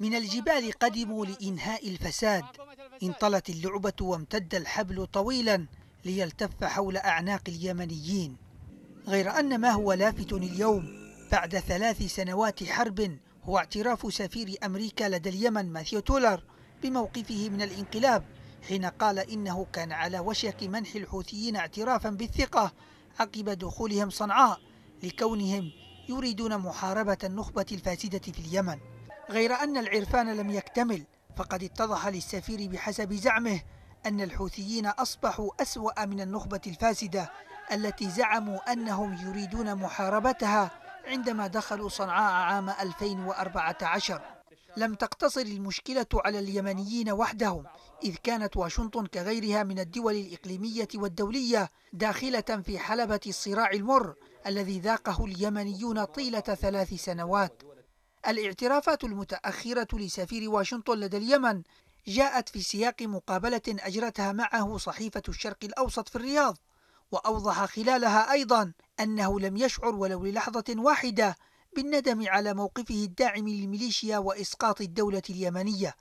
من الجبال قدموا لإنهاء الفساد انطلت اللعبة وامتد الحبل طويلا ليلتف حول أعناق اليمنيين غير أن ما هو لافت اليوم بعد ثلاث سنوات حرب هو اعتراف سفير أمريكا لدى اليمن ماثيو تولر بموقفه من الانقلاب حين قال إنه كان على وشك منح الحوثيين اعترافا بالثقة عقب دخولهم صنعاء لكونهم يريدون محاربة النخبة الفاسدة في اليمن غير أن العرفان لم يكتمل فقد اتضح للسفير بحسب زعمه أن الحوثيين أصبحوا أسوأ من النخبة الفاسدة التي زعموا أنهم يريدون محاربتها عندما دخلوا صنعاء عام 2014 لم تقتصر المشكلة على اليمنيين وحدهم إذ كانت واشنطن كغيرها من الدول الإقليمية والدولية داخلة في حلبة الصراع المر الذي ذاقه اليمنيون طيلة ثلاث سنوات الاعترافات المتأخرة لسفير واشنطن لدى اليمن جاءت في سياق مقابلة أجرتها معه صحيفة الشرق الأوسط في الرياض وأوضح خلالها أيضا أنه لم يشعر ولو للحظة واحدة بالندم على موقفه الداعم للميليشيا وإسقاط الدولة اليمنية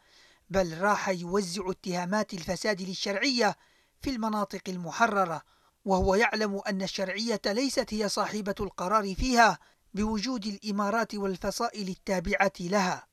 بل راح يوزع اتهامات الفساد للشرعية في المناطق المحررة وهو يعلم أن الشرعية ليست هي صاحبة القرار فيها بوجود الإمارات والفصائل التابعة لها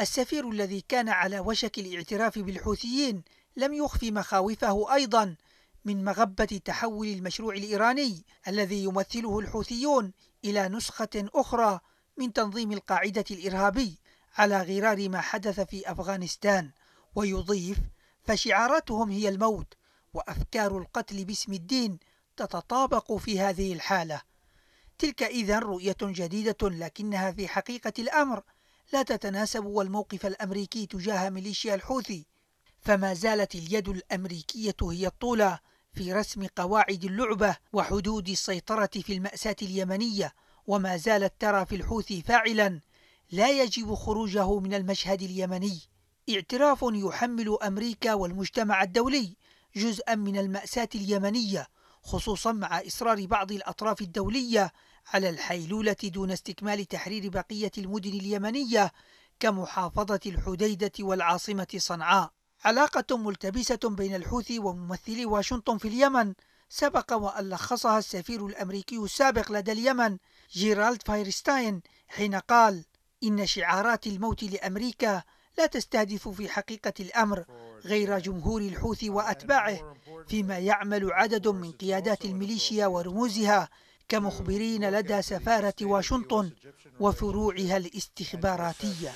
السفير الذي كان على وشك الاعتراف بالحوثيين لم يخف مخاوفه أيضا من مغبة تحول المشروع الإيراني الذي يمثله الحوثيون إلى نسخة أخرى من تنظيم القاعدة الإرهابي على غرار ما حدث في أفغانستان ويضيف فشعاراتهم هي الموت وأفكار القتل باسم الدين تتطابق في هذه الحالة تلك إذا رؤية جديدة لكنها في حقيقة الأمر لا تتناسب والموقف الأمريكي تجاه ميليشيا الحوثي فما زالت اليد الأمريكية هي الطولة في رسم قواعد اللعبة وحدود السيطرة في المأساة اليمنية وما زالت ترى في الحوثي فاعلا لا يجب خروجه من المشهد اليمني اعتراف يحمل أمريكا والمجتمع الدولي جزءا من المأساة اليمنية خصوصا مع إصرار بعض الأطراف الدولية على الحيلولة دون استكمال تحرير بقية المدن اليمنية كمحافظة الحديدة والعاصمة صنعاء. علاقة ملتبسة بين الحوثي وممثلي واشنطن في اليمن سبق وأن لخصها السفير الأمريكي السابق لدى اليمن جيرالد فايرستاين حين قال إن شعارات الموت لأمريكا لا تستهدف في حقيقة الأمر غير جمهور الحوثي وأتباعه فيما يعمل عدد من قيادات الميليشيا ورموزها كمخبرين لدى سفارة واشنطن وفروعها الاستخباراتية